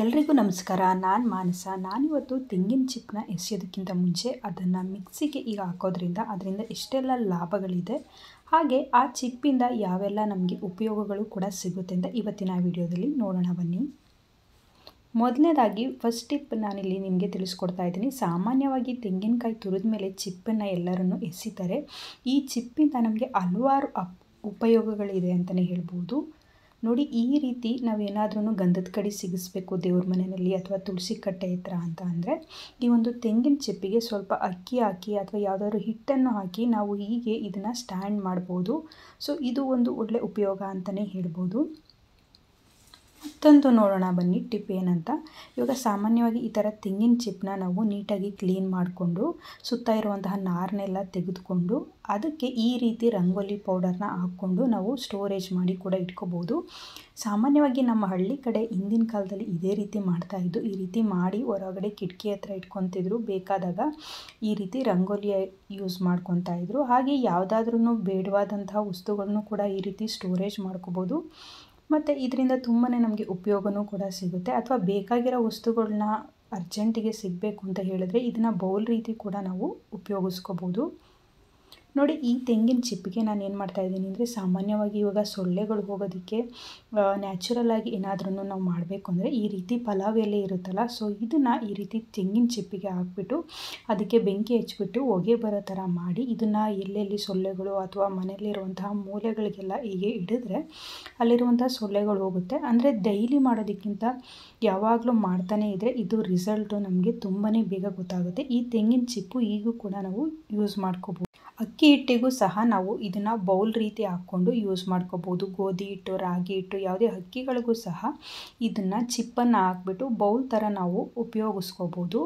ಎಲ್ರಿಗೂ ನಮಸ್ಕಾರ ನಾನು ಮಾನಸ ನಾನಿವತ್ತು ತೆಂಗಿನ ಚಿಪ್ಪನ್ನ ಎಸೆಯೋದಕ್ಕಿಂತ ಮುಂಚೆ ಅದನ್ನು ಮಿಕ್ಸಿಗೆ ಈಗ ಹಾಕೋದ್ರಿಂದ ಅದರಿಂದ ಎಷ್ಟೆಲ್ಲ ಲಾಭಗಳಿದೆ ಹಾಗೆ ಆ ಚಿಪ್ಪಿಂದ ಯಾವೆಲ್ಲ ನಮಗೆ ಉಪಯೋಗಗಳು ಕೂಡ ಸಿಗುತ್ತೆ ಅಂತ ಇವತ್ತಿನ ವಿಡಿಯೋದಲ್ಲಿ ನೋಡೋಣ ಬನ್ನಿ ಮೊದಲನೇದಾಗಿ ಫಸ್ಟ್ ಟಿಪ್ ನಾನಿಲ್ಲಿ ನಿಮಗೆ ತಿಳಿಸ್ಕೊಡ್ತಾ ಇದ್ದೀನಿ ಸಾಮಾನ್ಯವಾಗಿ ತೆಂಗಿನಕಾಯಿ ತುರಿದ ಮೇಲೆ ಚಿಪ್ಪನ್ನು ಎಲ್ಲರನ್ನು ಎಸಿತಾರೆ ಈ ಚಿಪ್ಪಿಂದ ನಮಗೆ ಹಲವಾರು ಅಪ್ ಉಪಯೋಗಗಳಿದೆ ಅಂತಲೇ ಹೇಳ್ಬೋದು ನೋಡಿ ಈ ರೀತಿ ನಾವೇನಾದ್ರೂ ಗಂಧದ ಕಡೆ ಸಿಗಿಸ್ಬೇಕು ದೇವ್ರ ಮನೆಯಲ್ಲಿ ಅಥವಾ ತುಳಸಿ ಕಟ್ಟೆ ಹತ್ರ ಅಂತ ಅಂದರೆ ಈ ಒಂದು ತೆಂಗಿನ ಚಿಪ್ಪಿಗೆ ಸ್ವಲ್ಪ ಅಕ್ಕಿ ಹಾಕಿ ಅಥವಾ ಯಾವುದಾದ್ರು ಹಿಟ್ಟನ್ನು ಹಾಕಿ ನಾವು ಹೀಗೆ ಇದನ್ನು ಸ್ಟ್ಯಾಂಡ್ ಮಾಡ್ಬೋದು ಸೊ ಇದು ಒಂದು ಒಳ್ಳೆ ಉಪಯೋಗ ಅಂತಲೇ ಹೇಳ್ಬೋದು ಮತ್ತೊಂದು ನೋಡೋಣ ಬನ್ನಿ ಟಿಪ್ ಏನಂತ ಇವಾಗ ಸಾಮಾನ್ಯವಾಗಿ ಈ ಥರ ತೆಂಗಿನ ಚಿಪ್ಪನ್ನ ನಾವು ನೀಟಾಗಿ ಕ್ಲೀನ್ ಮಾಡಿಕೊಂಡು ಸುತ್ತ ಇರುವಂತಹ ನಾರನ್ನೆಲ್ಲ ತೆಗೆದುಕೊಂಡು ಅದಕ್ಕೆ ಈ ರೀತಿ ರಂಗೋಲಿ ಪೌಡರ್ನ ಹಾಕ್ಕೊಂಡು ನಾವು ಸ್ಟೋರೇಜ್ ಮಾಡಿ ಕೂಡ ಇಟ್ಕೋಬೋದು ಸಾಮಾನ್ಯವಾಗಿ ನಮ್ಮ ಹಳ್ಳಿ ಕಡೆ ಹಿಂದಿನ ಕಾಲದಲ್ಲಿ ಇದೇ ರೀತಿ ಮಾಡ್ತಾಯಿದ್ದು ಈ ರೀತಿ ಮಾಡಿ ಹೊರಗಡೆ ಕಿಟಕಿ ಹತ್ರ ಇಟ್ಕೊತಿದ್ರು ಬೇಕಾದಾಗ ಈ ರೀತಿ ರಂಗೋಲಿಯ ಯೂಸ್ ಮಾಡ್ಕೊತಾಯಿದ್ರು ಹಾಗೆ ಯಾವುದಾದ್ರೂ ಬೇಡವಾದಂತಹ ವಸ್ತುಗಳನ್ನೂ ಕೂಡ ಈ ರೀತಿ ಸ್ಟೋರೇಜ್ ಮಾಡ್ಕೋಬೋದು ಮತ್ತು ಇದರಿಂದ ತುಂಬಾ ನಮಗೆ ಉಪಯೋಗನೂ ಕೂಡ ಸಿಗುತ್ತೆ ಅಥವಾ ಬೇಕಾಗಿರೋ ವಸ್ತುಗಳನ್ನ ಅರ್ಜೆಂಟಿಗೆ ಸಿಗಬೇಕು ಅಂತ ಹೇಳಿದ್ರೆ ಇದನ್ನು ಬೌಲ್ ರೀತಿ ಕೂಡ ನಾವು ಉಪಯೋಗಿಸ್ಕೋಬೋದು ನೋಡಿ ಈ ತೆಂಗಿನ ಚಿಪ್ಪಿಗೆ ನಾನು ಏನು ಮಾಡ್ತಾ ಇದ್ದೀನಿ ಅಂದರೆ ಸಾಮಾನ್ಯವಾಗಿ ಇವಾಗ ಸೊಳ್ಳೆಗಳು ಹೋಗೋದಕ್ಕೆ ನ್ಯಾಚುರಲ್ ಆಗಿ ಏನಾದ್ರೂ ನಾವು ಮಾಡಬೇಕು ಅಂದರೆ ಈ ರೀತಿ ಪಲಾವ್ ಎಲೆ ಇರುತ್ತಲ್ಲ ಸೊ ಇದನ್ನು ಈ ರೀತಿ ತೆಂಗಿನ ಚಿಪ್ಪಿಗೆ ಹಾಕ್ಬಿಟ್ಟು ಅದಕ್ಕೆ ಬೆಂಕಿ ಹಚ್ಚಿಬಿಟ್ಟು ಹೊಗೆ ಬರೋ ಥರ ಮಾಡಿ ಇದನ್ನು ಎಲ್ಲೆಲ್ಲಿ ಸೊಳ್ಳೆಗಳು ಅಥವಾ ಮನೆಯಲ್ಲಿರುವಂತಹ ಮೂಲೆಗಳಿಗೆಲ್ಲ ಹೀಗೆ ಹಿಡಿದ್ರೆ ಅಲ್ಲಿರುವಂಥ ಸೊಳ್ಳೆಗಳು ಹೋಗುತ್ತೆ ಅಂದರೆ ಡೈಲಿ ಮಾಡೋದಕ್ಕಿಂತ ಯಾವಾಗಲೂ ಮಾಡ್ತಾನೆ ಇದ್ದರೆ ಇದು ರಿಸಲ್ಟು ನಮಗೆ ತುಂಬಾ ಬೇಗ ಗೊತ್ತಾಗುತ್ತೆ ಈ ತೆಂಗಿನ ಚಿಪ್ಪು ಈಗೂ ಕೂಡ ನಾವು ಯೂಸ್ ಮಾಡ್ಕೋಬೋದು ಅಕ್ಕಿ ಹಿಟ್ಟಿಗೂ ಸಹ ನಾವು ಇದನ್ನು ಬೌಲ್ ರೀತಿ ಹಾಕ್ಕೊಂಡು ಯೂಸ್ ಮಾಡ್ಕೋಬೋದು ಗೋಧಿ ಹಿಟ್ಟು ರಾಗಿ ಹಿಟ್ಟು ಯಾವುದೇ ಅಕ್ಕಿಗಳಿಗೂ ಸಹ ಇದನ್ನು ಚಿಪ್ಪನ್ನು ಹಾಕ್ಬಿಟ್ಟು ಬೌಲ್ ಥರ ನಾವು ಉಪಯೋಗಿಸ್ಕೋಬೋದು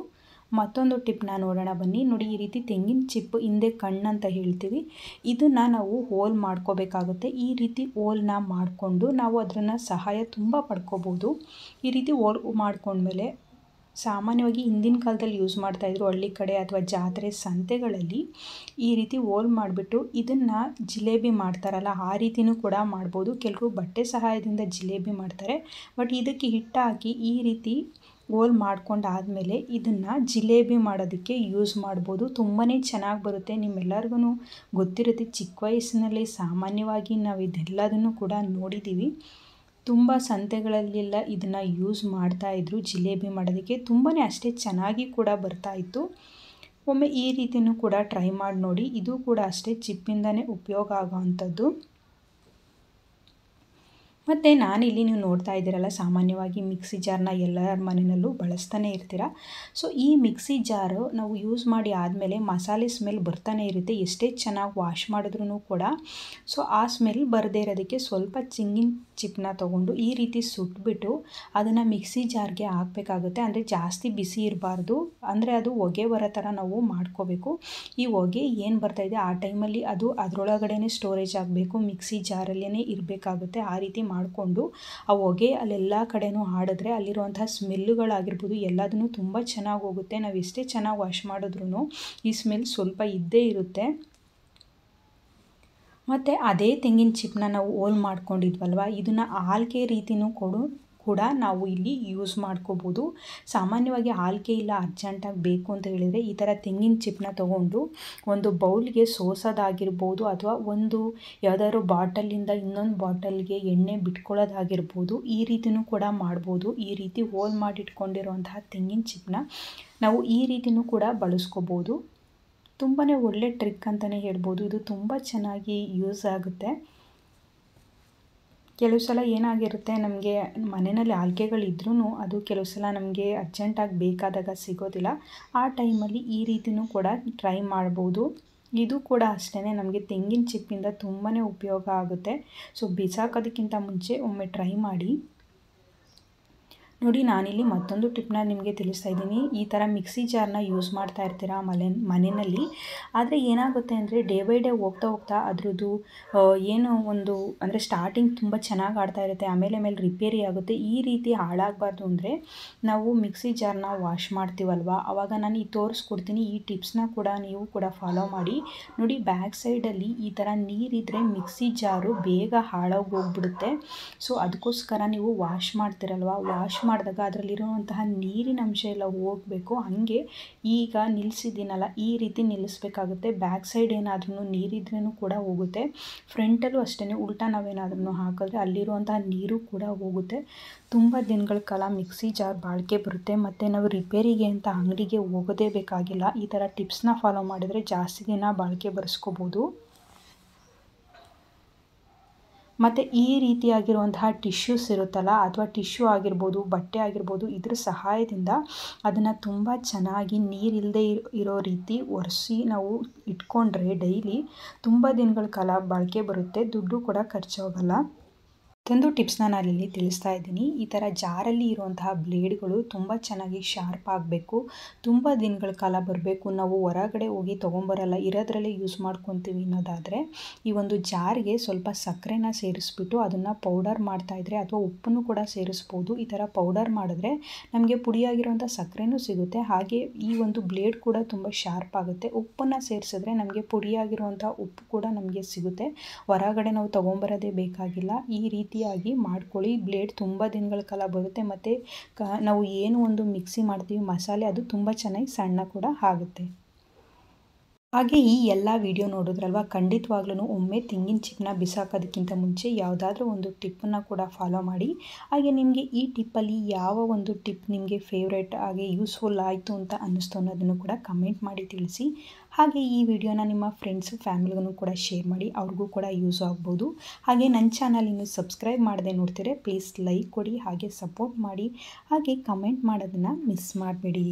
ಮತ್ತೊಂದು ಟಿಪ್ನ ನೋಡೋಣ ಬನ್ನಿ ನೋಡಿ ಈ ರೀತಿ ತೆಂಗಿನ ಚಿಪ್ಪು ಹಿಂದೆ ಕಣ್ಣಂತ ಹೇಳ್ತೀವಿ ಇದನ್ನು ನಾವು ಹೋಲ್ ಮಾಡ್ಕೋಬೇಕಾಗುತ್ತೆ ಈ ರೀತಿ ಹೋಲ್ನ ಮಾಡಿಕೊಂಡು ನಾವು ಅದನ್ನು ಸಹಾಯ ತುಂಬ ಪಡ್ಕೋಬೋದು ಈ ರೀತಿ ಹೋಲ್ ಮಾಡ್ಕೊಂಡ್ಮೇಲೆ ಸಾಮಾನ್ಯವಾಗಿ ಹಿಂದಿನ ಕಾಲದಲ್ಲಿ ಯೂಸ್ ಮಾಡ್ತಾಯಿದ್ರು ಹಳ್ಳಿ ಕಡೆ ಅಥವಾ ಜಾತ್ರೆ ಸಂತೆಗಳಲ್ಲಿ ಈ ರೀತಿ ಹೋಲ್ ಮಾಡಿಬಿಟ್ಟು ಇದನ್ನು ಜಿಲೇಬಿ ಮಾಡ್ತಾರಲ್ಲ ಆ ರೀತಿಯೂ ಕೂಡ ಮಾಡ್ಬೋದು ಕೆಲವರು ಬಟ್ಟೆ ಸಹಾಯದಿಂದ ಜಿಲೇಬಿ ಮಾಡ್ತಾರೆ ಬಟ್ ಇದಕ್ಕೆ ಹಿಟ್ಟಾಗಿ ಈ ರೀತಿ ಹೋಲ್ ಮಾಡ್ಕೊಂಡಾದಮೇಲೆ ಇದನ್ನು ಜಿಲೇಬಿ ಮಾಡೋದಕ್ಕೆ ಯೂಸ್ ಮಾಡ್ಬೋದು ತುಂಬಾ ಚೆನ್ನಾಗಿ ಬರುತ್ತೆ ನಿಮ್ಮೆಲ್ಲರಿಗೂ ಗೊತ್ತಿರುತ್ತೆ ಚಿಕ್ಕ ವಯಸ್ಸಿನಲ್ಲಿ ಸಾಮಾನ್ಯವಾಗಿ ನಾವು ಇದೆಲ್ಲದನ್ನು ಕೂಡ ನೋಡಿದ್ದೀವಿ ತುಂಬ ಸಂತೆಗಳಲ್ಲೆಲ್ಲ ಇದನ್ನು ಯೂಸ್ ಮಾಡ್ತಾಯಿದ್ರು ಜಿಲೇಬಿ ಮಾಡೋದಕ್ಕೆ ತುಂಬಾ ಅಷ್ಟೇ ಚೆನ್ನಾಗಿ ಕೂಡ ಬರ್ತಾಯಿತ್ತು ಒಮ್ಮೆ ಈ ರೀತಿಯೂ ಕೂಡ ಟ್ರೈ ಮಾಡಿ ನೋಡಿ ಇದು ಕೂಡ ಅಷ್ಟೇ ಚಿಪ್ಪಿಂದನೇ ಉಪಯೋಗ ಆಗೋವಂಥದ್ದು ಮತ್ತು ನಾನಿಲ್ಲಿ ನೀವು ನೋಡ್ತಾ ಇದ್ದೀರಲ್ಲ ಸಾಮಾನ್ಯವಾಗಿ ಮಿಕ್ಸಿ ಜಾರ್ನ ಎಲ್ಲರ ಮನೆಯಲ್ಲೂ ಬಳಸ್ತಾನೆ ಇರ್ತೀರ ಸೊ ಈ ಮಿಕ್ಸಿ ಜಾರು ನಾವು ಯೂಸ್ ಮಾಡಿ ಆದಮೇಲೆ ಮಸಾಲೆ ಸ್ಮೆಲ್ ಬರ್ತಾನೆ ಇರುತ್ತೆ ಎಷ್ಟೇ ಚೆನ್ನಾಗಿ ವಾಶ್ ಮಾಡಿದ್ರು ಕೂಡ ಸೊ ಆ ಸ್ಮೆಲ್ ಬರದೇ ಇರೋದಕ್ಕೆ ಸ್ವಲ್ಪ ಚಿಂಗಿನ ಚಿಪ್ನ ತೊಗೊಂಡು ಈ ರೀತಿ ಸುಟ್ಬಿಟ್ಟು ಅದನ್ನು ಮಿಕ್ಸಿ ಜಾರ್ಗೆ ಹಾಕಬೇಕಾಗುತ್ತೆ ಅಂದರೆ ಜಾಸ್ತಿ ಬಿಸಿ ಇರಬಾರ್ದು ಅಂದರೆ ಅದು ಹೊಗೆ ಬರೋ ಥರ ನಾವು ಮಾಡ್ಕೋಬೇಕು ಈ ಹೊಗೆ ಏನು ಬರ್ತಾಯಿದೆ ಆ ಟೈಮಲ್ಲಿ ಅದು ಅದರೊಳಗಡೆ ಸ್ಟೋರೇಜ್ ಆಗಬೇಕು ಮಿಕ್ಸಿ ಜಾರಲ್ಲೇ ಇರಬೇಕಾಗುತ್ತೆ ಆ ರೀತಿ ಮಾಡಿಕೊಂಡು ಆ ಹೊಗೆ ಅಲ್ಲೆಲ್ಲ ಕಡೆನೂ ಆಡಿದ್ರೆ ಅಲ್ಲಿರುವಂಥ ಸ್ಮೆಲ್ಲುಗಳಾಗಿರ್ಬೋದು ಎಲ್ಲದನ್ನು ತುಂಬ ಚೆನ್ನಾಗಿ ಹೋಗುತ್ತೆ ನಾವು ಎಷ್ಟೇ ಚೆನ್ನಾಗಿ ವಾಶ್ ಮಾಡಿದ್ರೂ ಈ ಸ್ಮೆಲ್ ಸ್ವಲ್ಪ ಇದ್ದೇ ಇರುತ್ತೆ ಮತ್ತು ಅದೇ ತೆಂಗಿನ ಚಿಪ್ಪನ್ನ ನಾವು ಹೋಲ್ ಮಾಡ್ಕೊಂಡಿದ್ವಲ್ವ ಇದನ್ನು ಆಲ್ಕೆ ರೀತಿನೂ ಕೂಡ ಕೂಡ ನಾವು ಇಲ್ಲಿ ಯೂಸ್ ಮಾಡ್ಕೋಬೋದು ಸಾಮಾನ್ಯವಾಗಿ ಆಲ್ಕೆ ಇಲ್ಲ ಅರ್ಜೆಂಟಾಗಿ ಬೇಕು ಅಂತ ಹೇಳಿದರೆ ಈ ಥರ ತೆಂಗಿನ ಚಿಪ್ಪನ್ನ ತೊಗೊಂಡು ಒಂದು ಬೌಲ್ಗೆ ಸೋಸೋದಾಗಿರ್ಬೋದು ಅಥವಾ ಒಂದು ಯಾವುದಾದ್ರು ಬಾಟಲಿಂದ ಇನ್ನೊಂದು ಬಾಟಲ್ಗೆ ಎಣ್ಣೆ ಬಿಟ್ಕೊಳ್ಳೋದಾಗಿರ್ಬೋದು ಈ ರೀತಿಯೂ ಕೂಡ ಮಾಡ್ಬೋದು ಈ ರೀತಿ ಹೋಲ್ ಮಾಡಿಟ್ಕೊಂಡಿರುವಂತಹ ತೆಂಗಿನ ಚಿಪ್ಪನ್ನ ನಾವು ಈ ರೀತಿಯೂ ಕೂಡ ಬಳಸ್ಕೋಬೋದು ತುಂಬಾ ಒಳ್ಳೆ ಟ್ರಿಕ್ ಅಂತಲೇ ಹೇಳ್ಬೋದು ಇದು ತುಂಬ ಚೆನ್ನಾಗಿ ಯೂಸ್ ಆಗುತ್ತೆ ಕೆಲವು ಸಲ ಏನಾಗಿರುತ್ತೆ ನಮಗೆ ಮನೆಯಲ್ಲಿ ಆಲ್ಗೆಗಳಿದ್ರೂ ಅದು ಕೆಲವು ಸಲ ನಮಗೆ ಅರ್ಜೆಂಟಾಗಿ ಬೇಕಾದಾಗ ಸಿಗೋದಿಲ್ಲ ಆ ಟೈಮಲ್ಲಿ ಈ ರೀತಿಯೂ ಕೂಡ ಟ್ರೈ ಮಾಡ್ಬೋದು ಇದು ಕೂಡ ಅಷ್ಟೇ ನಮಗೆ ತೆಂಗಿನ ಚಿಪ್ಪಿಂದ ತುಂಬಾ ಉಪಯೋಗ ಆಗುತ್ತೆ ಸೊ ಬಿಸಾಕೋದಕ್ಕಿಂತ ಮುಂಚೆ ಒಮ್ಮೆ ಟ್ರೈ ಮಾಡಿ ನೋಡಿ ನಾನಿಲ್ಲಿ ಮತ್ತೊಂದು ಟಿಪ್ನ ನಿಮಗೆ ತಿಳಿಸ್ತಾ ಇದ್ದೀನಿ ಈ ಥರ ಮಿಕ್ಸಿ ಜಾರ್ನ ಯೂಸ್ ಮಾಡ್ತಾ ಇರ್ತೀರ ಮಲೆ ಮನೆಯಲ್ಲಿ ಆದರೆ ಏನಾಗುತ್ತೆ ಅಂದರೆ ಡೇ ಬೈ ಡೇ ಹೋಗ್ತಾ ಹೋಗ್ತಾ ಅದರದ್ದು ಏನು ಒಂದು ಅಂದರೆ ಸ್ಟಾರ್ಟಿಂಗ್ ತುಂಬ ಚೆನ್ನಾಗಿ ಆಡ್ತಾ ಇರುತ್ತೆ ಆಮೇಲೆ ಆಮೇಲೆ ರಿಪೇರಿ ಆಗುತ್ತೆ ಈ ರೀತಿ ಹಾಳಾಗಬಾರ್ದು ಅಂದರೆ ನಾವು ಮಿಕ್ಸಿ ಜಾರ್ನ ವಾಶ್ ಮಾಡ್ತೀವಲ್ವ ಆವಾಗ ನಾನು ಈ ತೋರಿಸ್ಕೊಡ್ತೀನಿ ಈ ಟಿಪ್ಸ್ನ ಕೂಡ ನೀವು ಕೂಡ ಫಾಲೋ ಮಾಡಿ ನೋಡಿ ಬ್ಯಾಕ್ ಸೈಡಲ್ಲಿ ಈ ಥರ ನೀರಿದ್ದರೆ ಮಿಕ್ಸಿ ಜಾರು ಬೇಗ ಹಾಳಾಗಿ ಹೋಗ್ಬಿಡುತ್ತೆ ಸೊ ಅದಕ್ಕೋಸ್ಕರ ನೀವು ವಾಶ್ ಮಾಡ್ತೀರಲ್ವಾ ವಾಶ್ ಮಾಡಿದಾಗ ಅದರಲ್ಲಿರುವಂತಹ ನೀರಿನ ಅಂಶ ಎಲ್ಲ ಹೋಗಬೇಕು ಹಾಗೆ ಈಗ ನಿಲ್ಲಿಸಿದ್ದೀನಲ್ಲ ಈ ರೀತಿ ನಿಲ್ಲಿಸ್ಬೇಕಾಗುತ್ತೆ ಬ್ಯಾಕ್ ಸೈಡ್ ಏನಾದ್ರೂ ನೀರಿದ್ರೂ ಕೂಡ ಹೋಗುತ್ತೆ ಫ್ರಂಟಲ್ಲೂ ಅಷ್ಟೇ ಉಲ್ಟಾ ನಾವೇನಾದ್ರೂ ಹಾಕಿದ್ರೆ ಅಲ್ಲಿರುವಂತಹ ನೀರು ಕೂಡ ಹೋಗುತ್ತೆ ತುಂಬ ದಿನಗಳ ಕಾಲ ಮಿಕ್ಸಿ ಜಾರ್ ಬಾಳಿಕೆ ಬರುತ್ತೆ ಮತ್ತು ನಾವು ರಿಪೇರಿಗೆ ಅಂತ ಅಂಗಡಿಗೆ ಹೋಗೋದೇ ಬೇಕಾಗಿಲ್ಲ ಈ ಥರ ಟಿಪ್ಸ್ನ ಫಾಲೋ ಮಾಡಿದರೆ ಜಾಸ್ತಿ ದಿನ ಬಾಳಿಕೆ ಬರೆಸ್ಕೋಬೋದು ಮತ್ತು ಈ ರೀತಿಯಾಗಿರುವಂತಹ ಟಿಶ್ಯೂಸ್ ಇರುತ್ತಲ್ಲ ಅಥವಾ ಟಿಶ್ಯೂ ಆಗಿರ್ಬೋದು ಬಟ್ಟೆ ಆಗಿರ್ಬೋದು ಇದ್ರ ಸಹಾಯದಿಂದ ಅದನ್ನು ತುಂಬ ಚೆನ್ನಾಗಿ ನೀರಿಲ್ಲದೆ ಇರೋ ರೀತಿ ಒರೆಸಿ ನಾವು ಇಟ್ಕೊಂಡ್ರೆ ಡೈಲಿ ತುಂಬ ದಿನಗಳ ಕಾಲ ಬಾಳಿಕೆ ಬರುತ್ತೆ ದುಡ್ಡು ಕೂಡ ಖರ್ಚಾಗಲ್ಲ ಮತ್ತೊಂದು ನಾನು ನಾನಿಲ್ಲಿ ತಿಳಿಸ್ತಾ ಇದ್ದೀನಿ ಈ ಥರ ಜಾರಲ್ಲಿ ಇರುವಂತಹ ಬ್ಲೇಡ್ಗಳು ತುಂಬ ಚೆನ್ನಾಗಿ ಶಾರ್ಪ್ ಆಗಬೇಕು ತುಂಬ ದಿನಗಳ ಕಾಲ ಬರಬೇಕು ನಾವು ಹೊರಗಡೆ ಹೋಗಿ ತೊಗೊಂಬರಲ್ಲ ಇರೋದ್ರಲ್ಲೇ ಯೂಸ್ ಮಾಡ್ಕೊತೀವಿ ಅನ್ನೋದಾದರೆ ಈ ಒಂದು ಜಾರಿಗೆ ಸ್ವಲ್ಪ ಸಕ್ಕರೆನ ಸೇರಿಸ್ಬಿಟ್ಟು ಅದನ್ನು ಪೌಡರ್ ಮಾಡ್ತಾ ಇದ್ರೆ ಅಥವಾ ಉಪ್ಪನ್ನು ಕೂಡ ಸೇರಿಸ್ಬೋದು ಈ ಥರ ಪೌಡರ್ ಮಾಡಿದ್ರೆ ನಮಗೆ ಪುಡಿಯಾಗಿರುವಂಥ ಸಕ್ಕರೆನೂ ಸಿಗುತ್ತೆ ಹಾಗೆ ಈ ಒಂದು ಬ್ಲೇಡ್ ಕೂಡ ತುಂಬ ಶಾರ್ಪ್ ಆಗುತ್ತೆ ಉಪ್ಪನ್ನು ಸೇರಿಸಿದ್ರೆ ನಮಗೆ ಪುಡಿಯಾಗಿರುವಂಥ ಉಪ್ಪು ಕೂಡ ನಮಗೆ ಸಿಗುತ್ತೆ ಹೊರಗಡೆ ನಾವು ತೊಗೊಂಬರೋದೇ ಬೇಕಾಗಿಲ್ಲ ಈ ರೀತಿ ರುಚಿಯಾಗಿ ಮಾಡ್ಕೊಳ್ಳಿ ಬ್ಲೇಡ್ ತುಂಬ ದಿನಗಳ ಕಾಲ ಬರುತ್ತೆ ಮತ್ತು ಕ ನಾವು ಏನು ಒಂದು ಮಿಕ್ಸಿ ಮಾಡ್ತೀವಿ ಮಸಾಲೆ ಅದು ತುಂಬ ಚೆನ್ನಾಗಿ ಸಣ್ಣ ಕೂಡ ಆಗುತ್ತೆ ಹಾಗೆ ಈ ಎಲ್ಲ ವಿಡಿಯೋ ನೋಡಿದ್ರಲ್ವ ಖಂಡಿತವಾಗ್ಲೂ ಒಮ್ಮೆ ತೆಂಗಿನ ಚಿಕ್ಕನ ಬಿಸಾಕೋದಕ್ಕಿಂತ ಮುಂಚೆ ಯಾವುದಾದ್ರೂ ಒಂದು ಟಿಪ್ಪನ್ನು ಕೂಡ ಫಾಲೋ ಮಾಡಿ ಹಾಗೆ ನಿಮಗೆ ಈ ಟಿಪ್ಪಲ್ಲಿ ಯಾವ ಒಂದು ಟಿಪ್ ನಿಮಗೆ ಫೇವ್ರೇಟ್ ಹಾಗೆ ಯೂಸ್ಫುಲ್ ಆಯಿತು ಅಂತ ಅನ್ನಿಸ್ತು ಅನ್ನೋದನ್ನು ಕೂಡ ಕಮೆಂಟ್ ಮಾಡಿ ತಿಳಿಸಿ ಹಾಗೆ ಈ ವಿಡಿಯೋನ ನಿಮ್ಮ ಫ್ರೆಂಡ್ಸು ಫ್ಯಾಮಿಲಿಗೂ ಕೂಡ ಶೇರ್ ಮಾಡಿ ಅವ್ರಿಗೂ ಕೂಡ ಯೂಸ್ ಆಗ್ಬೋದು ಹಾಗೆ ನನ್ನ ಚಾನಲ್ ಇನ್ನು ಸಬ್ಸ್ಕ್ರೈಬ್ ಮಾಡದೆ ನೋಡ್ತೀರಾ ಪ್ಲೀಸ್ ಲೈಕ್ ಕೊಡಿ ಹಾಗೆ ಸಪೋರ್ಟ್ ಮಾಡಿ ಹಾಗೆ ಕಮೆಂಟ್ ಮಾಡೋದನ್ನು ಮಿಸ್ ಮಾಡಬೇಡಿ